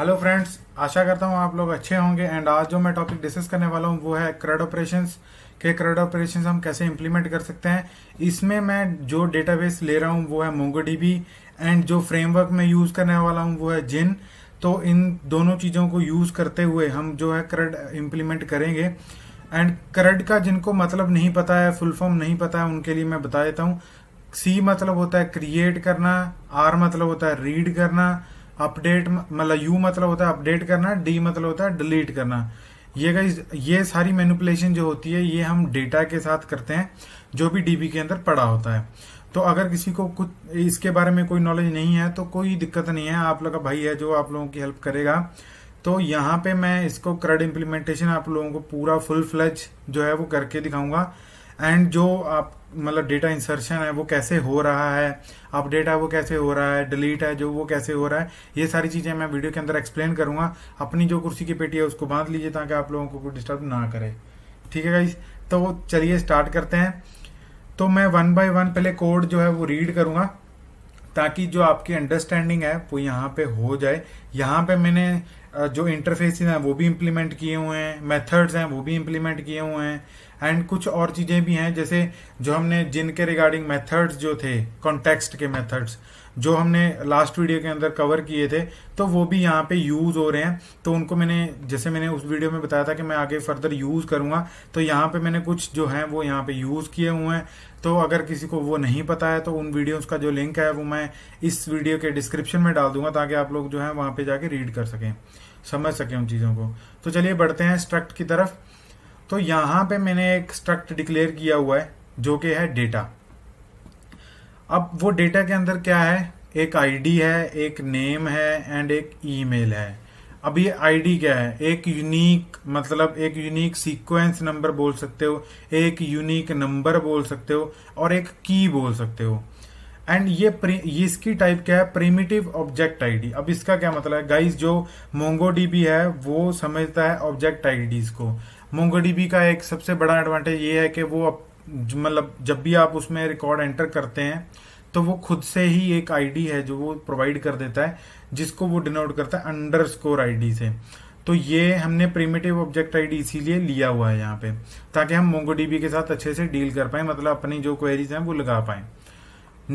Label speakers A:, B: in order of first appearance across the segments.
A: hello friends आशा करता हूँ आप लोग अच्छे होंगे एंड आज जो मैं टॉपिक डिस्कस करने वाला हूँ वो है क्रेड ऑपरेशन के क्रेड ऑपरेशन हम कैसे इम्प्लीमेंट कर सकते हैं इसमें मैं जो डेटाबेस ले रहा हूँ वो है मोंगोडीबी एंड जो फ्रेमवर्क मैं यूज़ करने वाला हूँ वो है जिन तो इन दोनों चीज़ों को यूज़ करते हुए हम जो है क्रेड इम्प्लीमेंट करेंगे एंड क्रेड का जिनको मतलब नहीं पता है फुल फॉर्म नहीं पता है उनके लिए मैं बता देता हूँ सी मतलब होता है क्रिएट करना आर मतलब होता है रीड करना अपडेट मतलब यू मतलब होता है अपडेट करना डी मतलब होता है डिलीट करना ये गाइज ये सारी मैनुपलेशन जो होती है ये हम डेटा के साथ करते हैं जो भी डीबी के अंदर पड़ा होता है तो अगर किसी को कुछ इसके बारे में कोई नॉलेज नहीं है तो कोई दिक्कत नहीं है आप लोग का भाई है जो आप लोगों की हेल्प करेगा तो यहाँ पे मैं इसको क्रड इम्प्लीमेंटेशन आप लोगों को पूरा फुल फ्लैज जो है वो करके दिखाऊंगा एंड जो आप मतलब डेटा इंसर्शन है वो कैसे हो रहा है अपडेट है वो कैसे हो रहा है डिलीट है जो वो कैसे हो रहा है ये सारी चीज़ें मैं वीडियो के अंदर एक्सप्लेन करूंगा अपनी जो कुर्सी की पेटी है उसको बांध लीजिए ताकि आप लोगों को कोई डिस्टर्ब ना करे ठीक है भाई तो चलिए स्टार्ट करते हैं तो मैं वन बाय वन पहले कोड जो है वो रीड करूंगा ताकि जो आपकी अंडरस्टैंडिंग है वो यहाँ पे हो जाए यहाँ पे मैंने जो इंटरफेस हैं वो भी इम्प्लीमेंट किए हुए हैं मेथड्स हैं वो भी इम्प्लीमेंट किए हुए हैं एंड कुछ और चीज़ें भी हैं जैसे जो हमने जिनके रिगार्डिंग मेथड्स जो थे कॉन्टेक्स्ट के मेथड्स जो हमने लास्ट वीडियो के अंदर कवर किए थे तो वो भी यहाँ पे यूज़ हो रहे हैं तो उनको मैंने जैसे मैंने उस वीडियो में बताया था कि मैं आगे फर्दर यूज़ करूँगा तो यहाँ पे मैंने कुछ जो है वो यहाँ पे यूज़ किए हुए हैं तो अगर किसी को वो नहीं पता है तो उन वीडियोस का जो लिंक है वो मैं इस वीडियो के डिस्क्रिप्शन में डाल दूंगा ताकि आप लोग जो है वहां पे जाके रीड कर सकें समझ सकें उन चीज़ों को तो चलिए बढ़ते हैं स्ट्रक्ट की तरफ तो यहां पे मैंने एक स्ट्रक्ट डिक्लेयर किया हुआ है जो कि है डेटा अब वो डेटा के अंदर क्या है एक आईडी है एक नेम है एंड एक ईमेल है अब ये आईडी क्या है एक यूनिक मतलब एक यूनिक सीक्वेंस नंबर बोल सकते हो एक यूनिक नंबर बोल सकते हो और एक की बोल सकते हो एंड ये, ये इसकी टाइप क्या है प्रिमिटिव ऑब्जेक्ट आईडी अब इसका क्या मतलब है गाइस जो मोंगो डीबी है वो समझता है ऑब्जेक्ट आईडीज को मोंगो डीबी का एक सबसे बड़ा एडवांटेज ये है कि वो मतलब जब भी आप उसमें रिकॉर्ड एंटर करते हैं तो वो खुद से ही एक आईडी है जो वो प्रोवाइड कर देता है जिसको वो डिनोट करता है अंडर स्कोर आई से तो ये हमने प्रीमेटिव ऑब्जेक्ट आईडी इसीलिए लिया हुआ है यहाँ पे ताकि हम मोंगो के साथ अच्छे से डील कर पाए मतलब अपनी जो क्वेरीज हैं वो लगा पाए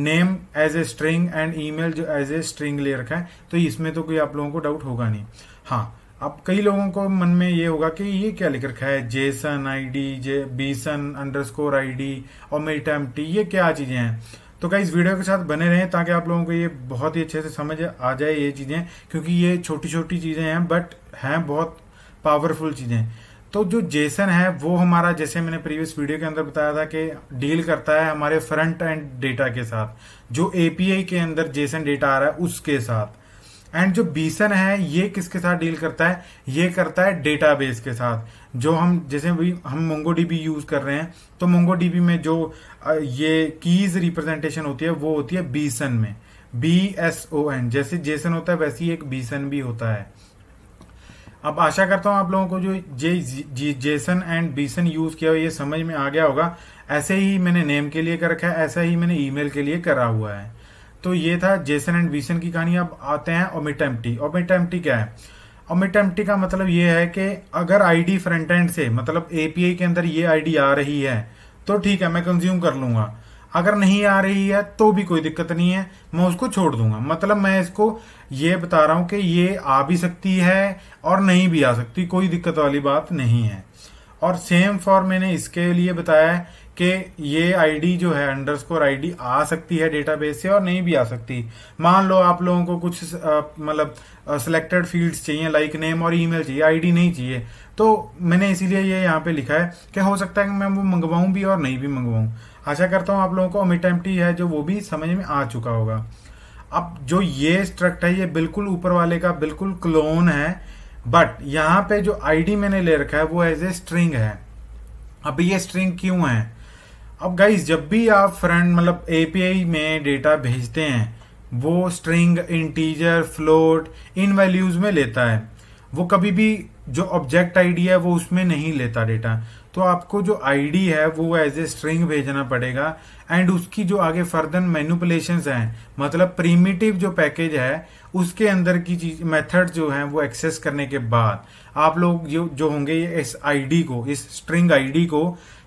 A: name as a string and email जो एज ए स्ट्रिंग ले रखा है तो इसमें तो कोई आप लोगों को डाउट होगा नहीं हाँ अब कई लोगों को मन में ये होगा कि ये क्या लिख रखा है JSON ID J BSON underscore ID और टी ये क्या चीजें हैं तो क्या इस वीडियो के साथ बने रहें ताकि आप लोगों को ये बहुत ही अच्छे से समझ आ जाए ये चीज़ें क्योंकि ये छोटी छोटी चीज़ें हैं बट हैं बहुत पावरफुल चीज़ें तो जो जेसन है वो हमारा जैसे मैंने प्रीवियस वीडियो के अंदर बताया था कि डील करता है हमारे फ्रंट एंड डेटा के साथ जो एपीआई के अंदर जेसन डेटा आ रहा है उसके साथ एंड जो बीसन है ये किसके साथ डील करता है ये करता है डेटाबेस के साथ जो हम जैसे भी हम मोंगो डीबी यूज कर रहे हैं तो मोंगो डीबी में जो ये कीज रिप्रेजेंटेशन होती है वो होती है बीसन में बी एस ओ एन जैसे जेसन होता है वैसे ही एक बीसन भी होता है अब आशा करता हूं आप लोगों को जो J, G JSON and BSON use किया हुआ ये समझ में आ गया होगा ऐसे ही मैंने नेम के लिए कर रखा है ऐसा ही मैंने ईमेल के लिए करा हुआ है तो ये था जेसन एंड बीसन की कहानी अब आते हैं ओमिट एम्प्टी ओमिट एम्प्टी क्या है ओमिट एम्प्टी का मतलब ये है कि अगर आईडी फ्रंट एंड से मतलब एपीआई के अंदर ये आईडी आ रही है तो ठीक है मैं कंज्यूम कर लूंगा अगर नहीं आ रही है तो भी कोई दिक्कत नहीं है मैं उसको छोड़ दूंगा मतलब मैं इसको ये बता रहा हूं कि ये आ भी सकती है और नहीं भी आ सकती कोई दिक्कत वाली बात नहीं है और सेम फॉर मैंने इसके लिए बताया है कि ये आईडी जो है अंडरस्कोर आईडी आ सकती है डेटाबेस से और नहीं भी आ सकती मान लो आप लोगों को कुछ मतलब सिलेक्टेड फील्ड्स चाहिए लाइक नेम और ईमेल चाहिए आईडी नहीं चाहिए तो मैंने इसीलिए ये यहाँ पे लिखा है कि हो सकता है कि मैं वो मंगवाऊँ भी और नहीं भी मंगवाऊं आशा करता हूँ आप लोगों को अमिट एम है जो वो भी समझ में आ चुका होगा अब जो ये स्ट्रक्ट है ये बिल्कुल ऊपर वाले का बिल्कुल क्लोन है बट यहाँ पे जो आईडी मैंने ले रखा है वो एज ए स्ट्रिंग है अब ये स्ट्रिंग क्यों है अब गाइज जब भी आप फ्रेंड मतलब एपीआई में डेटा भेजते हैं वो स्ट्रिंग इंटीजर फ्लोट इन वैल्यूज में लेता है वो कभी भी जो ऑब्जेक्ट आईडी है वो उसमें नहीं लेता डेटा तो आपको जो आईडी है वो एज ए स्ट्रिंग भेजना पड़ेगा एंड उसकी जो आगे फर्दर मैनुपुलेशन है मतलब प्रीमिटिव जो पैकेज है उसके अंदर की चीज मेथड जो है वो एक्सेस करने के बाद आप लोग जो जो होंगे इस आईडी को इस स्ट्रिंग आईडी को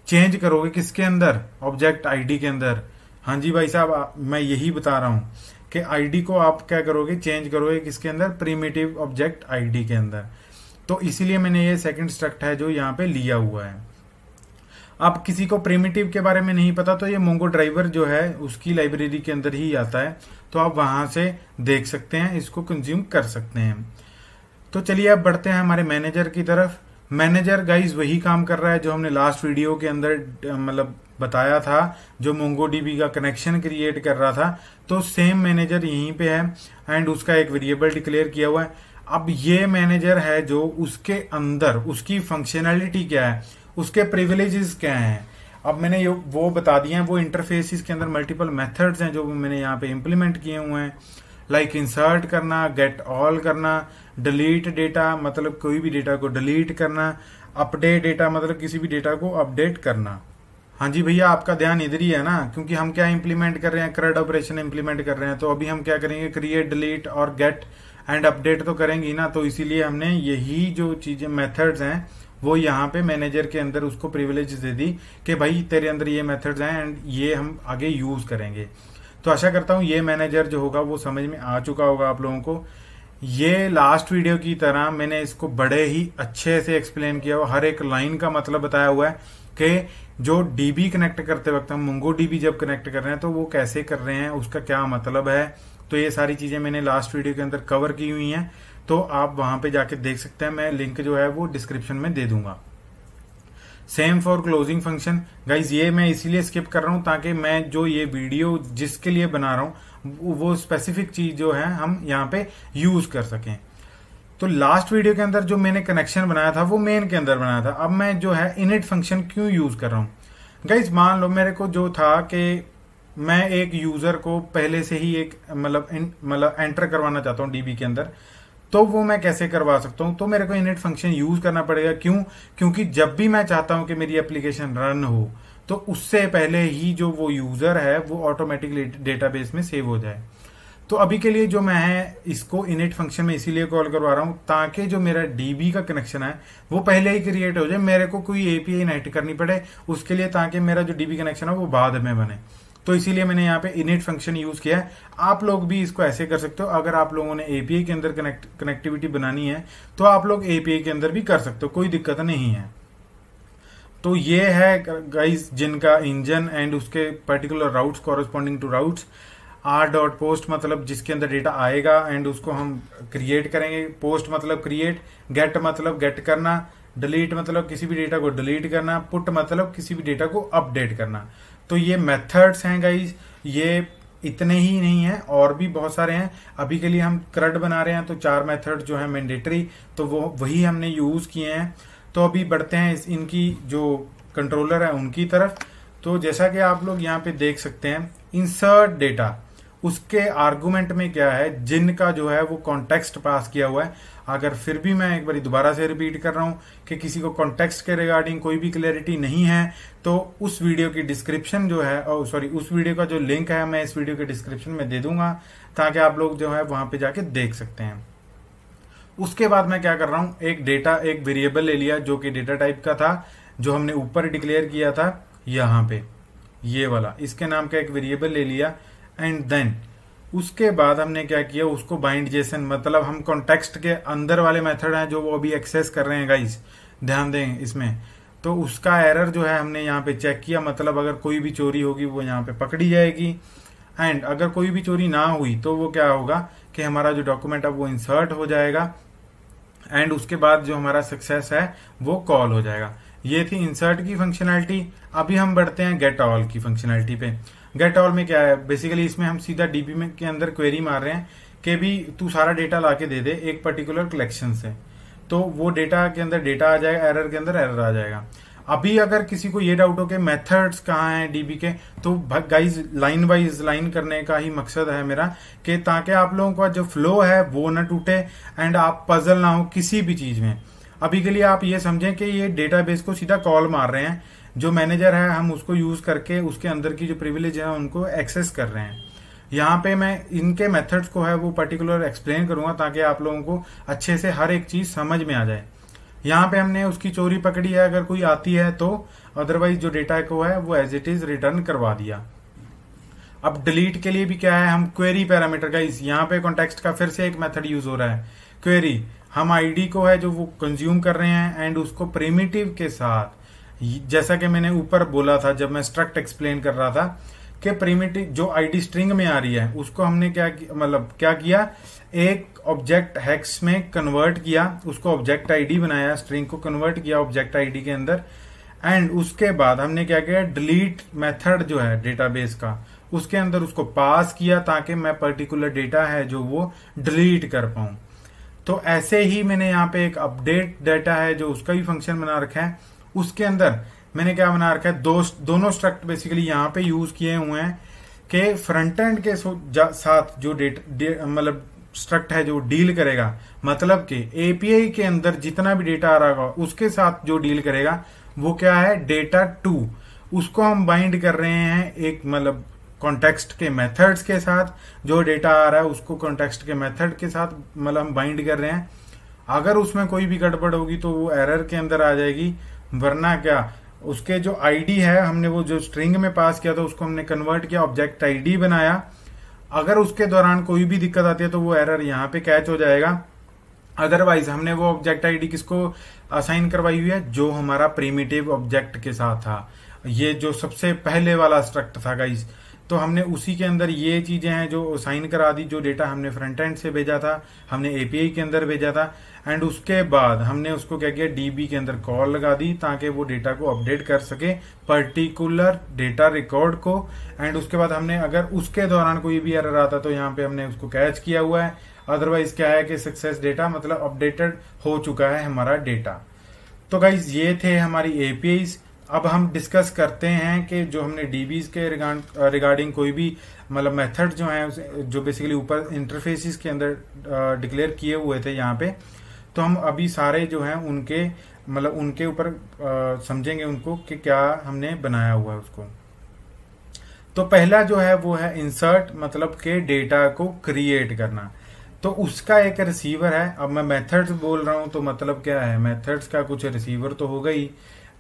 A: चेंज करोगे किसके अंदर ऑब्जेक्ट आईडी के अंदर हाँ जी भाई साहब मैं यही बता रहा हूँ कि आईडी को आप क्या करोगे चेंज करोगे किसके अंदर प्रीमेटिव ऑब्जेक्ट आईडी के अंदर तो इसीलिए मैंने ये सेकंड स्ट्रक्ट है जो यहाँ पे लिया हुआ है अब किसी को प्रीमेटिव के बारे में नहीं पता तो ये मोंगो ड्राइवर जो है उसकी लाइब्रेरी के अंदर ही आता है तो आप वहां से देख सकते हैं इसको कंज्यूम कर सकते हैं तो चलिए अब बढ़ते हैं हमारे मैनेजर की तरफ मैनेजर गाइज वही काम कर रहा है जो हमने लास्ट वीडियो के अंदर मतलब बताया था जो मोंगो का कनेक्शन क्रिएट कर रहा था तो सेम मैनेजर यहीं पे है एंड उसका एक वेरिएबल डिक्लेयर किया हुआ है अब ये मैनेजर है जो उसके अंदर उसकी फंक्शनैलिटी क्या है उसके प्रिविलेजेस क्या हैं अब मैंने ये वो बता दिया है वो इंटरफेसिस के अंदर मल्टीपल मेथड्स हैं जो मैंने यहाँ पे इम्प्लीमेंट किए हुए हैं लाइक इंसर्ट करना गेट ऑल करना डिलीट डेटा मतलब कोई भी डेटा को डिलीट करना अपडेट डेटा मतलब किसी भी डेटा को अपडेट करना हाँ जी भैया आपका ध्यान इधर ही है ना क्योंकि हम क्या इंप्लीमेंट कर रहे हैं क्रेड ऑपरेशन इंप्लीमेंट कर रहे हैं तो अभी हम क्या करेंगे क्रिएट डिलीट और गेट एंड अपडेट तो करेंगे ना तो इसीलिए हमने यही जो चीजें मेथड्स हैं वो यहाँ पे मैनेजर के अंदर उसको प्रिविलेज दे दी कि भाई तेरे अंदर ये मेथड्स हैं एंड ये हम आगे यूज करेंगे तो आशा करता हूँ ये मैनेजर जो होगा वो समझ में आ चुका होगा आप लोगों को ये लास्ट वीडियो की तरह मैंने इसको बड़े ही अच्छे से एक्सप्लेन किया हुआ हर एक लाइन का मतलब बताया हुआ है कि जो डीबी कनेक्ट करते वक्त हम मुंगो डीबी जब कनेक्ट कर रहे हैं तो वो कैसे कर रहे हैं उसका क्या मतलब है तो ये सारी चीजें मैंने लास्ट वीडियो के अंदर कवर की हुई हैं तो आप वहां पे जाके देख सकते हैं मैं लिंक जो है वो डिस्क्रिप्शन में दे दूंगा same for closing function guys ये मैं इसीलिए स्किप कर रहा हूँ ताकि मैं जो ये वीडियो जिसके लिए बना रहा हूँ वो स्पेसिफिक चीज जो है हम यहाँ पे यूज कर सकें तो लास्ट वीडियो के अंदर जो मैंने कनेक्शन बनाया था वो मेन के अंदर बनाया था अब मैं जो है इनिट फंक्शन क्यों यूज कर रहा हूँ गाइज मान लो मेरे को जो था कि मैं एक यूजर को पहले से ही एक मतलब मतलब एंटर करवाना चाहता हूँ डीबी के अंदर तो वो मैं कैसे करवा सकता हूँ तो मेरे को इनिट फंक्शन यूज करना पड़ेगा क्यों क्योंकि जब भी मैं चाहता हूँ कि मेरी एप्लीकेशन रन हो तो उससे पहले ही जो वो यूजर है वो ऑटोमेटिकली डेटाबेस में सेव हो जाए तो अभी के लिए जो मैं है इसको इनिट फंक्शन में इसीलिए कॉल करवा रहा हूं ताकि जो मेरा डीबी का कनेक्शन है वो पहले ही क्रिएट हो जाए मेरे को कोई एपीआई नाइट करनी पड़े उसके लिए ताकि मेरा जो डीबी कनेक्शन है वो बाद में बने तो इसीलिए मैंने यहाँ पे इनिट फंक्शन यूज किया है आप लोग भी इसको ऐसे कर सकते हो अगर आप लोगों ने एपीआई के अंदर कनेक्ट कनेक्टिविटी बनानी है तो आप लोग एपीआई के अंदर भी कर सकते हो कोई दिक्कत नहीं है तो ये है गाइस जिनका इंजन एंड उसके particular routes corresponding to routes R dot post मतलब जिसके अंदर डेटा आएगा एंड उसको हम क्रिएट करेंगे पोस्ट मतलब क्रिएट गेट मतलब गेट करना डिलीट मतलब किसी भी डेटा को डिलीट करना पुट मतलब किसी भी डेटा को अपडेट करना तो ये मेथड्स हैं गाइज ये इतने ही नहीं हैं और भी बहुत सारे हैं अभी के लिए हम क्रड बना रहे हैं तो चार मेथड जो है मैंडेटरी तो वो वही हमने यूज किए हैं तो अभी बढ़ते हैं इस इनकी जो कंट्रोलर है उनकी तरफ तो जैसा कि आप लोग यहाँ पे देख सकते हैं इंसर्ट डेटा उसके आर्गूमेंट में क्या है जिनका जो है वो कॉन्टेक्स्ट पास किया हुआ है अगर फिर भी मैं एक बार दोबारा से रिपीट कर रहा हूं कि किसी को कॉन्टेक्स्ट के रिगार्डिंग कोई भी क्लैरिटी नहीं है तो उस वीडियो की डिस्क्रिप्शन जो है सॉरी उस वीडियो का जो लिंक है मैं इस वीडियो के डिस्क्रिप्शन में दे दूंगा ताकि आप लोग जो है वहां पर जाके देख सकते हैं उसके बाद मैं क्या कर रहा हूँ एक डेटा एक वेरिएबल ले लिया जो कि डेटा टाइप का था जो हमने ऊपर डिक्लेयर किया था यहां पे ये वाला इसके नाम का एक वेरिएबल ले लिया एंड देन उसके बाद हमने क्या किया उसको बाइंड जेसन मतलब हम कॉन्टेक्स्ट के अंदर वाले मेथड हैं जो वो अभी एक्सेस कर रहे हैं गाइस ध्यान दें इसमें तो उसका एरर जो है हमने यहाँ पे चेक किया मतलब अगर कोई भी चोरी होगी वो यहाँ पे पकड़ी जाएगी एंड अगर कोई भी चोरी ना हुई तो वो क्या होगा कि हमारा जो डॉक्यूमेंट है वो इंसर्ट हो जाएगा एंड उसके बाद जो हमारा सक्सेस है वो कॉल हो जाएगा ये थी इंसर्ट की फंक्शनैलिटी अभी हम बढ़ते हैं गेट ऑल की फंक्शनैलिटी पे गेट ऑल में क्या है बेसिकली इसमें हम सीधा डीबी में के अंदर क्वेरी मार रहे हैं कि भी तू सारा डेटा ला के दे दे एक पर्टिकुलर कलेक्शन से तो वो डेटा के अंदर डेटा आ जाएगा एरर के अंदर एरर आ जाएगा अभी अगर किसी को ये डाउट हो कि मेथड्स कहाँ हैं डीबी के तो गाइज लाइन वाइज लाइन करने का ही मकसद है मेरा कि ताकि आप लोगों का जो फ्लो है वो ना टूटे एंड आप पजल ना हो किसी भी चीज में अभी के लिए आप ये समझें कि ये डेटाबेस को सीधा कॉल मार रहे हैं जो मैनेजर है हम उसको यूज करके उसके अंदर की जो प्रिविलेज है उनको एक्सेस कर रहे हैं यहाँ पे मैं इनके मेथड्स को है वो पर्टिकुलर एक्सप्लेन करूंगा ताकि आप लोगों को अच्छे से हर एक चीज समझ में आ जाए यहाँ पे हमने उसकी चोरी पकड़ी है अगर कोई आती है तो अदरवाइज जो डेटा को है वो एज इट इज रिटर्न करवा दिया अब डिलीट के लिए भी क्या है हम क्वेरी पैरामीटर का इस यहाँ पे कॉन्टेक्स्ट का फिर से एक मेथड यूज हो रहा है क्वेरी हम आईडी को है जो वो कंज्यूम कर रहे हैं एंड उसको प्रेमिटिव के साथ जैसा कि मैंने ऊपर बोला था जब मैं स्ट्रक्ट एक्सप्लेन कर रहा था कि प्रेमिटिव जो आईडी स्ट्रिंग में आ रही है उसको हमने क्या मतलब क्या किया एक ऑब्जेक्ट हैक्स में कन्वर्ट किया उसको ऑब्जेक्ट आईडी बनाया स्ट्रिंग को कन्वर्ट किया ऑब्जेक्ट आईडी के अंदर एंड उसके बाद हमने क्या किया डिलीट मेथड जो है डेटाबेस का उसके अंदर उसको पास किया ताकि मैं पर्टिकुलर डेटा है जो वो डिलीट कर पाऊं तो ऐसे ही मैंने यहाँ पे एक अपडेट डाटा है जो उसका भी फंक्शन बना रखा है उसके अंदर मैंने क्या बना रखा है दो दोनों स्ट्रक्ट बेसिकली यहाँ पे यूज किए हुए हैं कि फ्रंट एंड के साथ जो डेट मतलब स्ट्रक्ट है जो डील करेगा मतलब कि एपीआई के अंदर जितना भी डेटा आ रहा होगा उसके साथ जो डील करेगा वो क्या है डेटा टू उसको हम बाइंड कर रहे हैं एक मतलब कॉन्टेक्स्ट के मेथड्स के साथ जो डेटा आ रहा है उसको कॉन्टेक्स्ट के मेथड के साथ मतलब हम बाइंड कर रहे हैं अगर उसमें कोई भी गड़बड़ होगी तो वो एरर के अंदर आ जाएगी वरना क्या उसके जो आईडी है हमने वो जो स्ट्रिंग में पास किया था उसको हमने कन्वर्ट किया ऑब्जेक्ट आईडी बनाया अगर उसके दौरान कोई भी दिक्कत आती है तो वो एरर यहाँ पे कैच हो जाएगा अदरवाइज हमने वो ऑब्जेक्ट आईडी किसको असाइन करवाई हुई है जो हमारा प्रीमिटिव ऑब्जेक्ट के साथ था ये जो सबसे पहले वाला स्ट्रक्ट था गाइज तो हमने उसी के अंदर ये चीज़ें हैं जो साइन करा दी जो डेटा हमने फ्रंट एंड से भेजा था हमने एपीआई के अंदर भेजा था एंड उसके बाद हमने उसको क्या किया डीबी के अंदर कॉल लगा दी ताकि वो डेटा को अपडेट कर सके पर्टिकुलर डेटा रिकॉर्ड को एंड उसके बाद हमने अगर उसके दौरान कोई भी एरर आता तो यहाँ पे हमने उसको कैच किया हुआ है अदरवाइज क्या है कि सक्सेस डेटा मतलब अपडेटेड हो चुका है हमारा डेटा तो गाइज ये थे हमारी एपीआई अब हम डिस्कस करते हैं कि जो हमने डीबीज के रिगार्डिंग uh, कोई भी मतलब मेथड जो है जो बेसिकली ऊपर इंटरफेसिस के अंदर डिक्लेयर uh, किए हुए थे यहाँ पे तो हम अभी सारे जो हैं उनके मतलब उनके ऊपर uh, समझेंगे उनको कि क्या हमने बनाया हुआ है उसको तो पहला जो है वो है इंसर्ट मतलब के डेटा को क्रिएट करना तो उसका एक रिसीवर है अब मैं मेथड्स बोल रहा हूं तो मतलब क्या है मेथड्स का कुछ रिसीवर तो होगा ही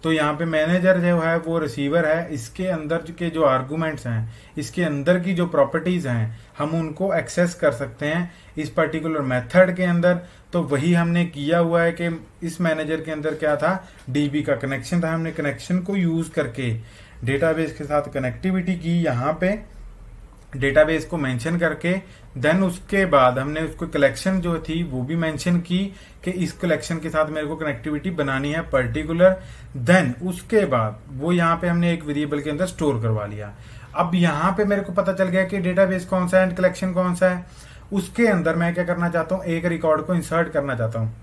A: तो यहाँ पे मैनेजर जो है वो रिसीवर है इसके अंदर के जो आर्गूमेंट्स हैं इसके अंदर की जो प्रॉपर्टीज हैं हम उनको एक्सेस कर सकते हैं इस पर्टिकुलर मेथड के अंदर तो वही हमने किया हुआ है कि इस मैनेजर के अंदर क्या था डीबी का कनेक्शन था हमने कनेक्शन को यूज करके डेटाबेस के साथ कनेक्टिविटी की यहाँ पे डेटाबेस को मेंशन करके देन उसके बाद हमने उसको कलेक्शन जो थी वो भी मेंशन की कि इस कलेक्शन के साथ मेरे को कनेक्टिविटी बनानी है पर्टिकुलर देन उसके बाद वो यहाँ पे हमने एक वेरिएबल के अंदर स्टोर करवा लिया अब यहाँ पे मेरे को पता चल गया कि डेटाबेस कौन सा है एंड कलेक्शन कौन सा है उसके अंदर मैं क्या करना चाहता हूँ एक रिकॉर्ड को इंसर्ट करना चाहता हूँ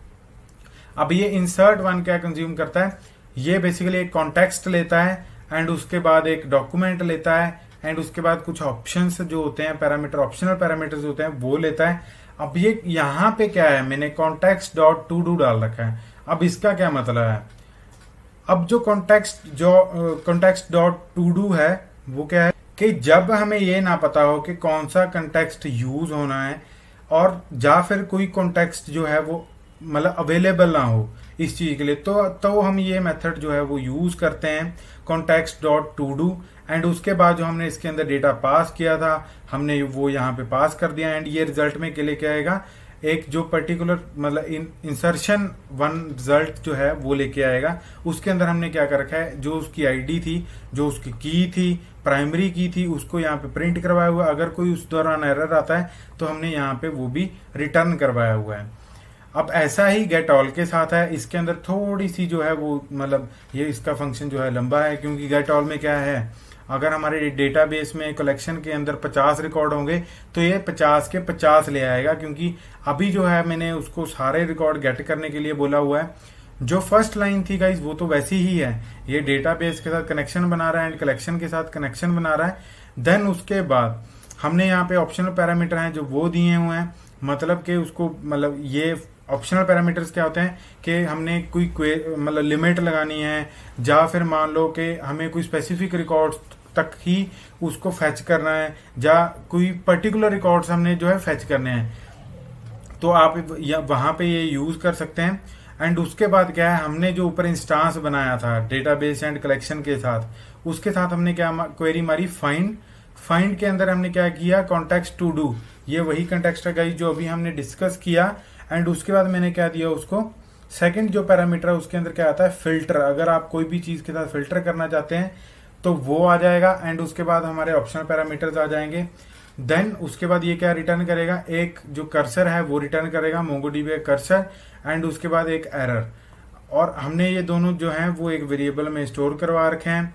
A: अब ये इंसर्ट वन क्या कंज्यूम करता है ये बेसिकली एक कॉन्टेक्स्ट लेता है एंड उसके बाद एक डॉक्यूमेंट लेता है एंड उसके बाद कुछ ऑप्शन जो होते हैं पैरामीटर ऑप्शनल पैरामीटर होते हैं वो लेता है अब ये यहां पे क्या है मैंने कॉन्टेक्स डॉट टू डू डाल रखा है अब इसका क्या मतलब है अब जो कॉन्टेक्स जो कॉन्टेक्स डॉट टू डू है वो क्या है कि जब हमें ये ना पता हो कि कौन सा कॉन्टेक्स्ट यूज होना है और या फिर कोई कॉन्टेक्स्ट जो है वो मतलब अवेलेबल ना हो इस चीज़ के लिए तो तो हम ये मेथड जो है वो यूज़ करते हैं context dot to do and उसके बाद जो हमने इसके अंदर डेटा पास किया था हमने वो यहाँ पे पास कर दिया एंड ये रिजल्ट में के लेके आएगा एक जो पर्टिकुलर मतलब इन इंसर्शन वन रिजल्ट जो है वो लेके आएगा उसके अंदर हमने क्या कर रखा है जो उसकी आईडी थी जो उसकी की थी प्राइमरी की थी उसको यहाँ पे प्रिंट करवाया हुआ अगर कोई उस दौरान एरर आता है तो हमने यहाँ पे वो भी रिटर्न करवाया हुआ है अब ऐसा ही गेट ऑल के साथ है इसके अंदर थोड़ी सी जो है वो मतलब ये इसका फंक्शन जो है लंबा है क्योंकि गेट ऑल में क्या है अगर हमारे डेटाबेस में कलेक्शन के अंदर 50 रिकॉर्ड होंगे तो ये 50 के 50 ले आएगा क्योंकि अभी जो है मैंने उसको सारे रिकॉर्ड गेट करने के लिए बोला हुआ है जो फर्स्ट लाइन थी गाइज वो तो वैसी ही है ये डेटाबेस के साथ कनेक्शन बना रहा है एंड कलेक्शन के साथ कनेक्शन बना रहा है देन उसके बाद हमने यहाँ पे ऑप्शनल पैरामीटर हैं जो वो दिए हुए हैं मतलब कि उसको मतलब ये ऑप्शनल पैरामीटर्स क्या होते हैं कि हमने कोई मतलब लिमिट लगानी है या फिर मान लो कि हमें कोई स्पेसिफिक रिकॉर्ड तक ही उसको फैच करना है या कोई पर्टिकुलर रिकॉर्ड्स हमने जो है फैच करने हैं तो आप वहां पे ये यूज कर सकते हैं एंड उसके बाद क्या है हमने जो ऊपर इंस्टांस बनाया था डेटाबेस एंड कलेक्शन के साथ उसके साथ हमने क्या क्वेरी मारी फाइंड फाइंड के अंदर हमने क्या किया कॉन्टेक्ट टू डू ये वही कॉन्टेक्स्ट है गाइस जो अभी हमने डिस्कस किया एंड उसके बाद मैंने क्या दिया उसको सेकंड जो पैरामीटर है उसके अंदर क्या आता है फिल्टर अगर आप कोई भी चीज़ के साथ फिल्टर करना चाहते हैं तो वो आ जाएगा एंड उसके बाद हमारे ऑप्शनल पैरामीटर्स आ जाएंगे देन उसके बाद ये क्या रिटर्न करेगा एक जो कर्सर है वो रिटर्न करेगा मोंगोडीबी का कर्सर एंड उसके बाद एक एरर और हमने ये दोनों जो हैं वो एक वेरिएबल में स्टोर करवा रखे हैं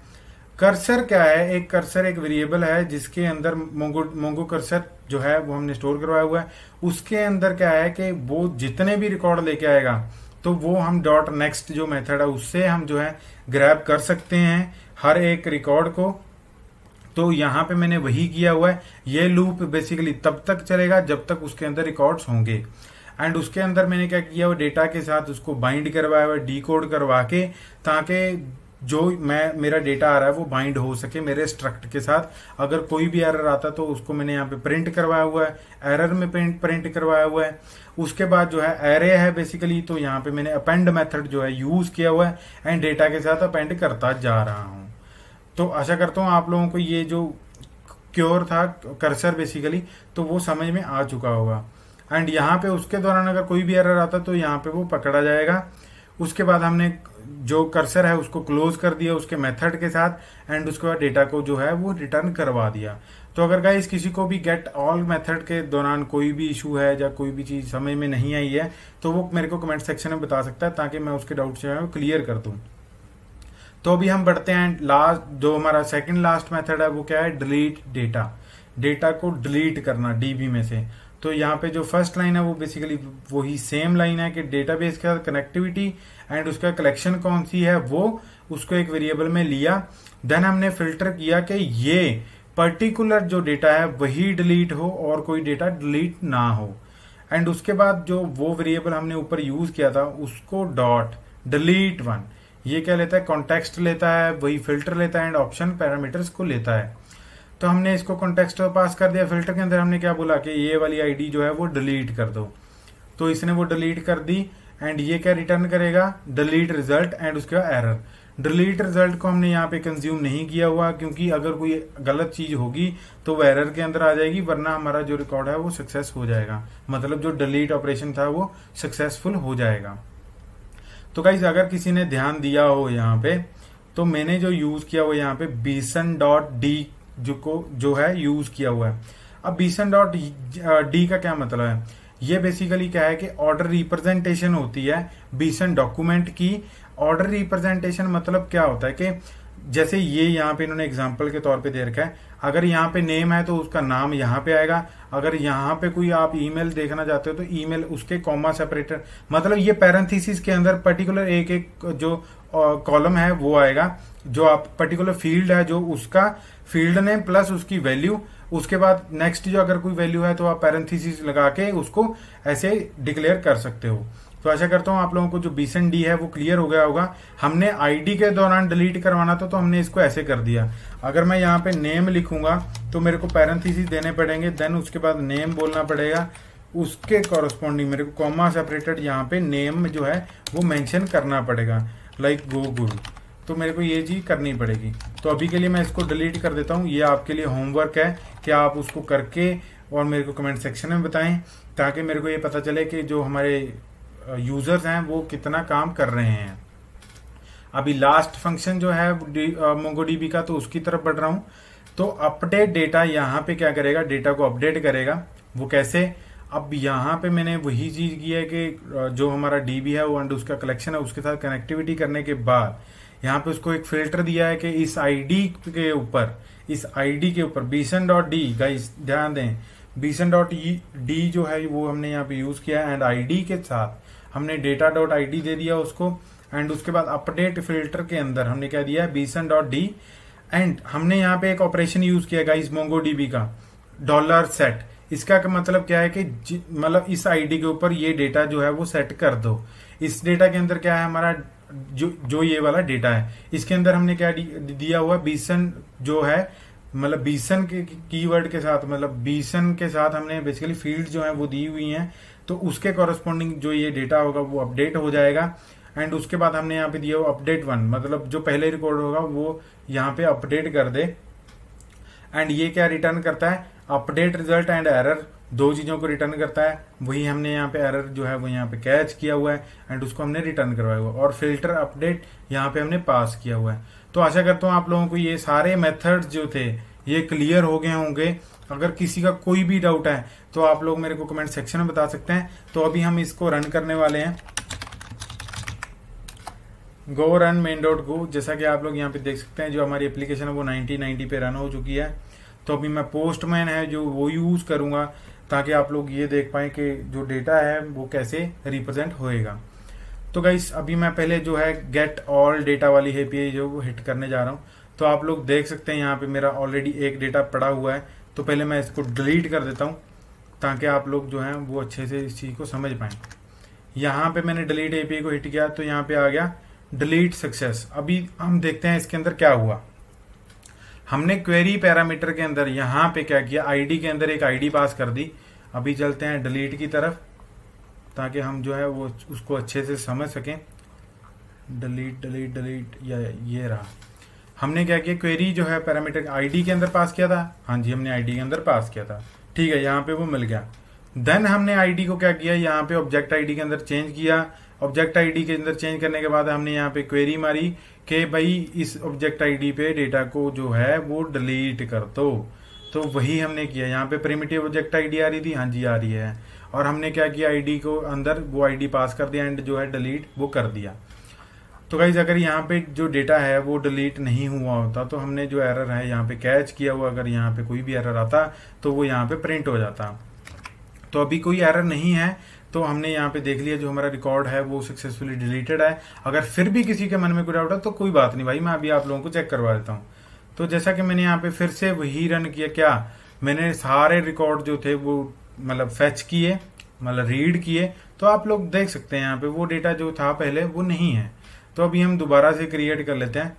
A: कर्सर क्या है एक कर्सर एक वेरिएबल है जिसके अंदर मोंगो मोंगो कर्सर जो है वो हमने स्टोर करवाया हुआ है उसके अंदर क्या है कि वो जितने भी रिकॉर्ड लेके आएगा तो वो हम डॉट नेक्स्ट जो मेथड है उससे हम जो है ग्रैब कर सकते हैं हर एक रिकॉर्ड को तो यहाँ पे मैंने वही किया हुआ है ये लूप बेसिकली तब तक चलेगा जब तक उसके अंदर रिकॉर्ड्स होंगे एंड उसके अंदर मैंने क्या किया वो डेटा के साथ उसको बाइंड करवाया हुआ डी कोड करवा के ताकि जो मैं मेरा डेटा आ रहा है वो बाइंड हो सके मेरे स्ट्रक्ट के साथ अगर कोई भी एरर आता तो उसको मैंने यहाँ पे प्रिंट करवाया हुआ है एरर में प्रिंट प्रिंट करवाया हुआ है उसके बाद जो है एरे है बेसिकली तो यहाँ पे मैंने अपेंड मेथड जो है यूज किया हुआ है एंड डेटा के साथ अपेंड करता जा रहा हूँ तो आशा करता हूँ आप लोगों को ये जो क्योर था कर्सर बेसिकली तो वो समझ में आ चुका होगा एंड यहाँ पे उसके दौरान अगर कोई भी एरर आता तो यहाँ पे वो पकड़ा जाएगा उसके बाद हमने जो कर्सर है उसको क्लोज कर दिया उसके मेथड के साथ एंड उसके बाद डेटा को जो है वो रिटर्न करवा दिया तो अगर गाइस किसी को भी गेट ऑल मेथड के दौरान कोई भी इशू है या कोई भी चीज़ समझ में नहीं आई है तो वो मेरे को कमेंट सेक्शन में बता सकता है ताकि मैं उसके डाउट जो है वो क्लियर कर दूँ तो अभी हम बढ़ते हैं लास्ट जो हमारा सेकेंड लास्ट मेथड है वो क्या है डिलीट डेटा डेटा को डिलीट करना डीबी में से तो यहाँ पे जो फर्स्ट लाइन है वो बेसिकली वही सेम लाइन है कि डेटाबेस के साथ कनेक्टिविटी एंड उसका कलेक्शन कौन सी है वो उसको एक वेरिएबल में लिया देन हमने फिल्टर किया कि ये पर्टिकुलर जो डेटा है वही डिलीट हो और कोई डेटा डिलीट ना हो एंड उसके बाद जो वो वेरिएबल हमने ऊपर यूज किया था उसको डॉट डिलीट वन ये क्या लेता है कॉन्टेक्स्ट लेता है वही फिल्टर लेता है एंड ऑप्शन पैरामीटर्स को लेता है तो हमने इसको कॉन्टेक्स्ट पास कर दिया फिल्टर के अंदर हमने क्या बोला कि ये वाली आईडी जो है वो डिलीट कर दो तो इसने वो डिलीट कर दी एंड ये क्या रिटर्न करेगा डिलीट रिजल्ट एंड उसके बाद एरर डिलीट रिजल्ट को हमने यहाँ पे कंज्यूम नहीं किया हुआ क्योंकि अगर कोई गलत चीज होगी तो वो एरर के अंदर आ जाएगी वरना हमारा जो रिकॉर्ड है वो सक्सेस हो जाएगा मतलब जो डिलीट ऑपरेशन था वो सक्सेसफुल हो जाएगा तो गाइज अगर किसी ने ध्यान दिया हो यहाँ पे तो मैंने जो यूज किया हुआ यहाँ पे बीसन डॉट डी जो को जो है यूज किया हुआ है अब बीसन डॉट डी का क्या मतलब है ये बेसिकली क्या है कि ऑर्डर रिप्रेजेंटेशन होती है बीसन डॉक्यूमेंट की ऑर्डर रिप्रेजेंटेशन मतलब क्या होता है कि जैसे ये यहाँ पे इन्होंने एग्जाम्पल के तौर पे दे रखा है अगर यहाँ पे नेम है तो उसका नाम यहाँ पे आएगा अगर यहाँ पे कोई आप ईमेल देखना चाहते हो तो ईमेल उसके कॉमा सेपरेटर मतलब ये पैरेंथिस के अंदर पर्टिकुलर एक एक जो कॉलम है वो आएगा जो आप पर्टिकुलर फील्ड है जो उसका फील्ड नेम प्लस उसकी वैल्यू उसके बाद नेक्स्ट जो अगर कोई वैल्यू है तो आप पैरेंथीसिस लगा के उसको ऐसे डिक्लेयर कर सकते हो तो आशा करता हूँ आप लोगों को जो बीसन डी है वो क्लियर हो गया होगा हमने आईडी के दौरान डिलीट करवाना था तो हमने इसको ऐसे कर दिया अगर मैं यहाँ पे नेम लिखूंगा तो मेरे को पैरेंथीसिस देने पड़ेंगे देन उसके बाद नेम बोलना पड़ेगा उसके कॉरस्पॉन्डिंग मेरे को कॉमा सेपरेटेड यहाँ पे नेम जो है वो मैंशन करना पड़ेगा लाइक गो गुरु तो मेरे को ये चीज़ करनी पड़ेगी तो अभी के लिए मैं इसको डिलीट कर देता हूँ ये आपके लिए होमवर्क है कि आप उसको करके और मेरे को कमेंट सेक्शन में बताएं ताकि मेरे को ये पता चले कि जो हमारे यूज़र्स हैं वो कितना काम कर रहे हैं अभी लास्ट फंक्शन जो है मोंगो डीबी का तो उसकी तरफ बढ़ रहा हूँ तो अपडेट डेटा यहाँ पे क्या करेगा डेटा को अपडेट करेगा वो कैसे अब यहाँ पे मैंने वही चीज़ की है कि जो हमारा डीबी है वो एंड उसका कलेक्शन है उसके साथ कनेक्टिविटी करने के बाद यहाँ पे उसको एक फिल्टर दिया है कि इस आईडी के ऊपर इस आईडी के ऊपर बीसन डॉट डी गाइस ध्यान दें बीसन डॉट डी जो है वो हमने यहाँ पे यूज किया एंड आईडी के साथ हमने डेटा डॉट आई दे दिया उसको एंड उसके बाद अपडेट फिल्टर के अंदर हमने क्या दिया है बीसन डॉट डी एंड हमने यहाँ पे एक ऑपरेशन यूज किया गाइस मोंगो डीबी का डॉलर सेट इसका मतलब क्या है कि मतलब इस आईडी के ऊपर ये डेटा जो है वो सेट कर दो इस डेटा के अंदर क्या है हमारा जो जो ये वाला डेटा है इसके अंदर हमने क्या दिया हुआ बीसन जो है मतलब बीसन के कीवर्ड के साथ मतलब बीसन के साथ हमने बेसिकली फील्ड जो है वो दी हुई हैं तो उसके कॉरस्पॉन्डिंग जो ये डेटा होगा वो अपडेट हो जाएगा एंड उसके बाद हमने यहाँ पे दिया हुआ अपडेट वन मतलब जो पहले रिकॉर्ड होगा वो यहाँ पे अपडेट कर दे एंड ये क्या रिटर्न करता है अपडेट रिजल्ट एंड एरर दो चीज़ों को रिटर्न करता है वही हमने यहाँ पे एरर जो है वो यहाँ पे कैच किया हुआ है एंड उसको हमने रिटर्न करवाया हुआ और फिल्टर अपडेट यहाँ पे हमने पास किया हुआ है तो आशा करता हूँ आप लोगों को ये सारे मेथड जो थे ये क्लियर हो गए होंगे अगर किसी का कोई भी डाउट है तो आप लोग मेरे को कमेंट सेक्शन में बता सकते हैं तो अभी हम इसको रन करने वाले हैं go run main dot go जैसा कि आप लोग यहाँ पे देख सकते हैं जो हमारी एप्लीकेशन है वो 9090 पे रन हो चुकी है तो अभी मैं पोस्टमैन है जो वो यूज़ करूंगा ताकि आप लोग ये देख पाएं कि जो डेटा है वो कैसे रिप्रेजेंट होएगा तो गाइस अभी मैं पहले जो है गेट ऑल डेटा वाली पी जो वो हिट करने जा रहा हूँ तो आप लोग देख सकते हैं यहाँ पे मेरा ऑलरेडी एक डेटा पड़ा हुआ है तो पहले मैं इसको डिलीट कर देता हूँ ताकि आप लोग जो हैं वो अच्छे से इस चीज़ को समझ पाएं यहाँ पे मैंने डिलीट एपीआई को हिट किया तो यहाँ पे आ गया डिलीट सक्सेस अभी हम देखते हैं इसके अंदर क्या हुआ हमने क्वेरी पैरामीटर के अंदर यहां पे क्या किया आईडी के अंदर एक आईडी पास कर दी अभी चलते हैं डिलीट की तरफ ताकि हम जो है वो उसको अच्छे से समझ सकें डिलीट डिलीट डिलीट या ये रहा हमने क्या किया क्वेरी जो है पैरामीटर आईडी के अंदर पास किया था हाँ जी हमने आईडी के अंदर पास किया था ठीक है यहाँ पे वो मिल गया देन हमने आईडी को क्या किया यहाँ पे ऑब्जेक्ट आईडी के अंदर चेंज किया ऑब्जेक्ट आईडी के अंदर चेंज करने के बाद हमने यहाँ पे क्वेरी मारी कि भाई इस ऑब्जेक्ट आईडी पे डेटा को जो है वो डिलीट कर दो तो वही हमने किया यहाँ पे प्रिमिटिव ऑब्जेक्ट आईडी आ रही थी हाँ जी आ रही है और हमने क्या किया आईडी को अंदर वो आईडी पास कर दिया एंड जो है डिलीट वो कर दिया तो गाइज अगर यहाँ पे जो डेटा है वो डिलीट नहीं हुआ होता तो हमने जो एरर है यहाँ पे कैच किया हुआ अगर यहाँ पे कोई भी एरर आता तो वो यहाँ पे प्रिंट हो जाता तो अभी कोई एरर नहीं है तो हमने यहाँ पे देख लिया जो हमारा रिकॉर्ड है वो सक्सेसफुली डिलीटेड है अगर फिर भी किसी के मन में कोई डाउट है तो कोई बात नहीं भाई मैं अभी आप लोगों को चेक करवा देता हूँ तो जैसा कि मैंने यहाँ पे फिर से वही रन किया क्या मैंने सारे रिकॉर्ड जो थे वो मतलब फैच किए मतलब रीड किए तो आप लोग देख सकते हैं यहाँ पे वो डेटा जो था पहले वो नहीं है तो अभी हम दोबारा से क्रिएट कर लेते हैं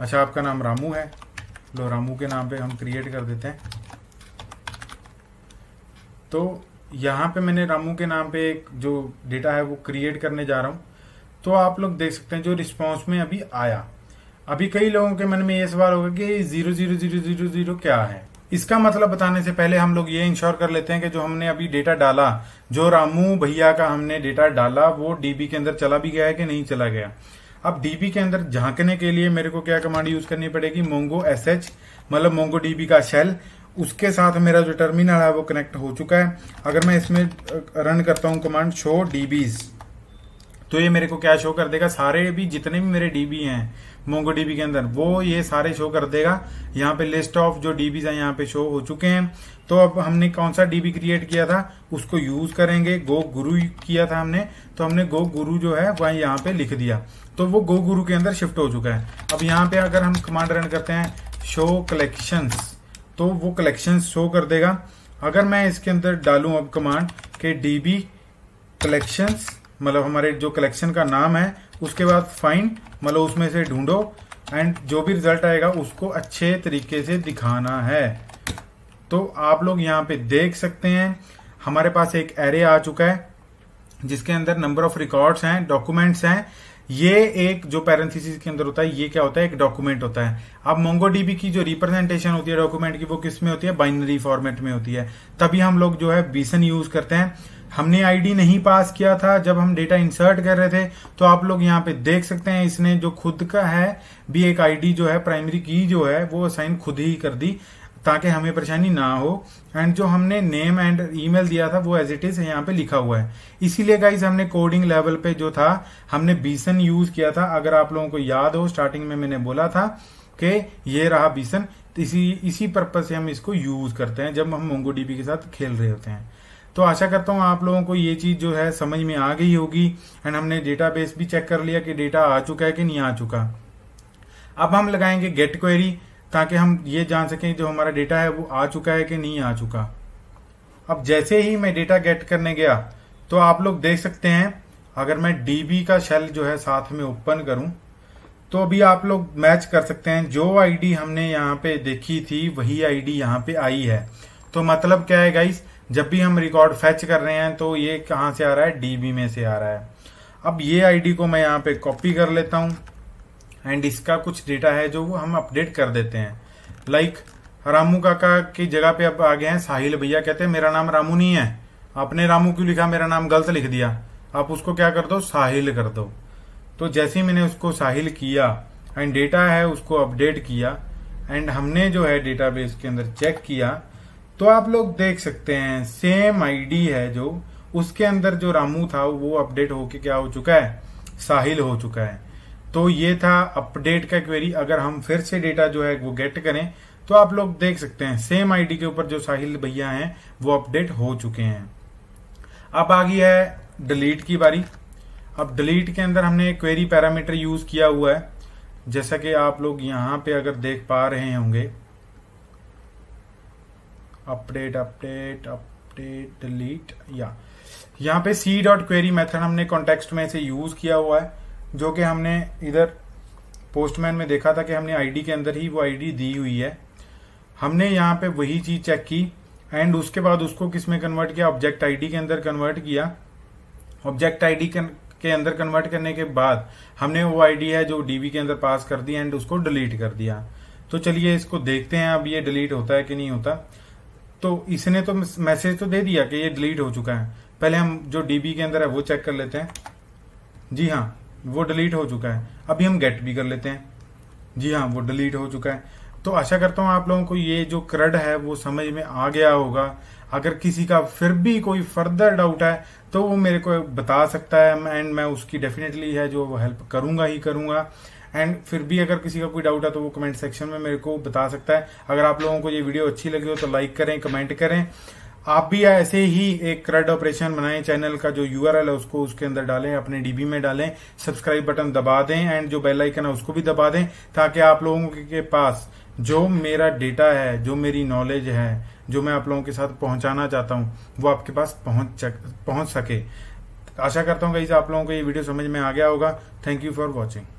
A: अच्छा आपका नाम रामू है लो तो रामू के नाम पे हम क्रिएट कर देते हैं तो यहाँ पे मैंने रामू के नाम पे एक जो डेटा है वो क्रिएट करने जा रहा हूँ तो आप लोग देख सकते हैं जो रिस्पॉन्स में अभी आया अभी कई लोगों के मन में ये सवाल होगा कि zero zero zero zero zero क्या है इसका मतलब बताने से पहले हम लोग ये इंश्योर कर लेते हैं कि जो हमने अभी डेटा डाला जो रामू भैया का हमने डेटा डाला वो डीबी के अंदर चला भी गया है कि नहीं चला गया अब डीबी के अंदर झांकने के लिए मेरे को क्या कमांड यूज करनी पड़ेगी मोंगो एस एच मतलब मोंगो डीबी का शेल उसके साथ मेरा जो टर्मिनल है वो कनेक्ट हो चुका है अगर मैं इसमें रन करता हूँ कमांड शो डीबीज तो ये मेरे को क्या शो कर देगा सारे भी जितने भी मेरे डीबी हैं मोंगो डीबी के अंदर वो ये सारे शो कर देगा यहाँ पे लिस्ट ऑफ जो डीबीज हैं यहाँ पे शो हो चुके हैं तो अब हमने कौन सा डीबी क्रिएट किया था उसको यूज करेंगे गो गुरु किया था हमने तो हमने गो गुरु जो है वह यहाँ पे लिख दिया तो वो गो गुरु के अंदर शिफ्ट हो चुका है अब यहाँ पे अगर हम कमांड रन करते हैं शो कलेक्शंस तो वो कलेक्शन शो कर देगा अगर मैं इसके अंदर डालूं अब कमांड के बी कलेक्शंस मतलब हमारे जो कलेक्शन का नाम है उसके बाद फाइंड मतलब उसमें से ढूंढो एंड जो भी रिजल्ट आएगा उसको अच्छे तरीके से दिखाना है तो आप लोग यहाँ पे देख सकते हैं हमारे पास एक एरे आ चुका है जिसके अंदर नंबर ऑफ रिकॉर्ड्स हैं डॉक्यूमेंट्स हैं ये एक जो पैरेंथिस के अंदर होता है ये क्या होता है एक डॉक्यूमेंट होता है अब मोंगो डीबी की जो रिप्रेजेंटेशन होती है डॉक्यूमेंट की वो किस में होती है बाइनरी फॉर्मेट में होती है तभी हम लोग जो है बीसन यूज करते हैं हमने आईडी नहीं पास किया था जब हम डेटा इंसर्ट कर रहे थे तो आप लोग यहाँ पे देख सकते हैं इसने जो खुद का है भी एक आईडी जो है प्राइमरी की जो है वो असाइन खुद ही कर दी ताकि हमें परेशानी ना हो एंड जो हमने नेम एंड ईमेल दिया था वो एज इट इज यहाँ पे लिखा हुआ है इसीलिए गाइज हमने कोडिंग लेवल पे जो था हमने बीसन यूज किया था अगर आप लोगों को याद हो स्टार्टिंग में मैंने बोला था कि ये रहा बीसन तो इसी इसी पर्पज से हम इसको यूज करते हैं जब हम मोंगो के साथ खेल रहे होते हैं तो आशा करता हूँ आप लोगों को ये चीज जो है समझ में आ गई होगी एंड हमने डेटाबेस भी चेक कर लिया कि डेटा आ चुका है कि नहीं आ चुका अब हम लगाएंगे गेट क्वेरी ताकि हम ये जान सकें जो हमारा डेटा है वो आ चुका है कि नहीं आ चुका अब जैसे ही मैं डेटा गेट करने गया तो आप लोग देख सकते हैं अगर मैं डीबी का शेल जो है साथ में ओपन करूं तो अभी आप लोग मैच कर सकते हैं जो आईडी हमने यहाँ पे देखी थी वही आईडी यहाँ पे आई है तो मतलब क्या है गाइस जब भी हम रिकॉर्ड फैच कर रहे हैं तो ये कहाँ से आ रहा है डीबी में से आ रहा है अब ये आईडी को मैं यहाँ पे कॉपी कर लेता हूँ एंड इसका कुछ डेटा है जो हम अपडेट कर देते हैं लाइक like, रामू काका की जगह पे अब आ गए हैं साहिल भैया कहते हैं मेरा नाम रामू नहीं है आपने रामू क्यों लिखा मेरा नाम गलत लिख दिया आप उसको क्या कर दो साहिल कर दो तो जैसे ही मैंने उसको साहिल किया एंड डेटा है उसको अपडेट किया एंड हमने जो है डेटा के अंदर चेक किया तो आप लोग देख सकते हैं सेम आईडी है जो उसके अंदर जो रामू था वो अपडेट होके क्या हो चुका है साहिल हो चुका है तो ये था अपडेट का क्वेरी अगर हम फिर से डेटा जो है वो गेट करें तो आप लोग देख सकते हैं सेम आईडी के ऊपर जो साहिल भैया हैं वो अपडेट हो चुके हैं अब आ गई है डिलीट की बारी अब डिलीट के अंदर हमने क्वेरी पैरामीटर यूज किया हुआ है जैसा कि आप लोग यहां पे अगर देख पा रहे होंगे अपडेट अपडेट अपडेट डिलीट या यहां पे सी डॉट क्वेरी मेथड हमने कॉन्टेक्स्ट में से यूज किया हुआ है जो कि हमने इधर पोस्टमैन में देखा था कि हमने आईडी के अंदर ही वो आईडी दी हुई है हमने यहाँ पे वही चीज चेक की एंड उसके बाद उसको किस में कन्वर्ट किया ऑब्जेक्ट आईडी के अंदर कन्वर्ट किया ऑब्जेक्ट आईडी अं-, के अंदर कन्वर्ट करने के बाद हमने वो आईडी है जो डीबी के अंदर पास कर दी एंड उसको डिलीट कर दिया तो चलिए इसको देखते हैं अब ये डिलीट होता है कि नहीं होता तो इसने तो मैसेज तो दे दिया कि ये डिलीट हो चुका है पहले हम जो डीबी के अंदर है वो चेक कर लेते हैं जी हाँ वो डिलीट हो चुका है अभी हम गेट भी कर लेते हैं जी हाँ वो डिलीट हो चुका है तो आशा करता हूँ आप लोगों को ये जो क्रड है वो समझ में आ गया होगा अगर किसी का फिर भी कोई फर्दर डाउट है तो वो मेरे को बता सकता है एंड मैं उसकी डेफिनेटली है जो हेल्प करूंगा ही करूंगा एंड फिर भी अगर किसी का कोई डाउट है तो वो कमेंट सेक्शन में मेरे को बता सकता है अगर आप लोगों को ये वीडियो अच्छी लगी हो तो लाइक करें कमेंट करें आप भी ऐसे ही एक क्रड ऑपरेशन बनाएं चैनल का जो यूआरएल है उसको उसके अंदर डालें अपने डीबी में डालें सब्सक्राइब बटन दबा दें एंड जो बेल आइकन है उसको भी दबा दें ताकि आप लोगों के पास जो मेरा डेटा है जो मेरी नॉलेज है जो मैं आप लोगों के साथ पहुंचाना चाहता हूं वो आपके पास पहुंच पहुंच सके आशा करता हूं गाइज आप लोगों को ये वीडियो समझ में आ गया होगा थैंक यू फॉर वॉचिंग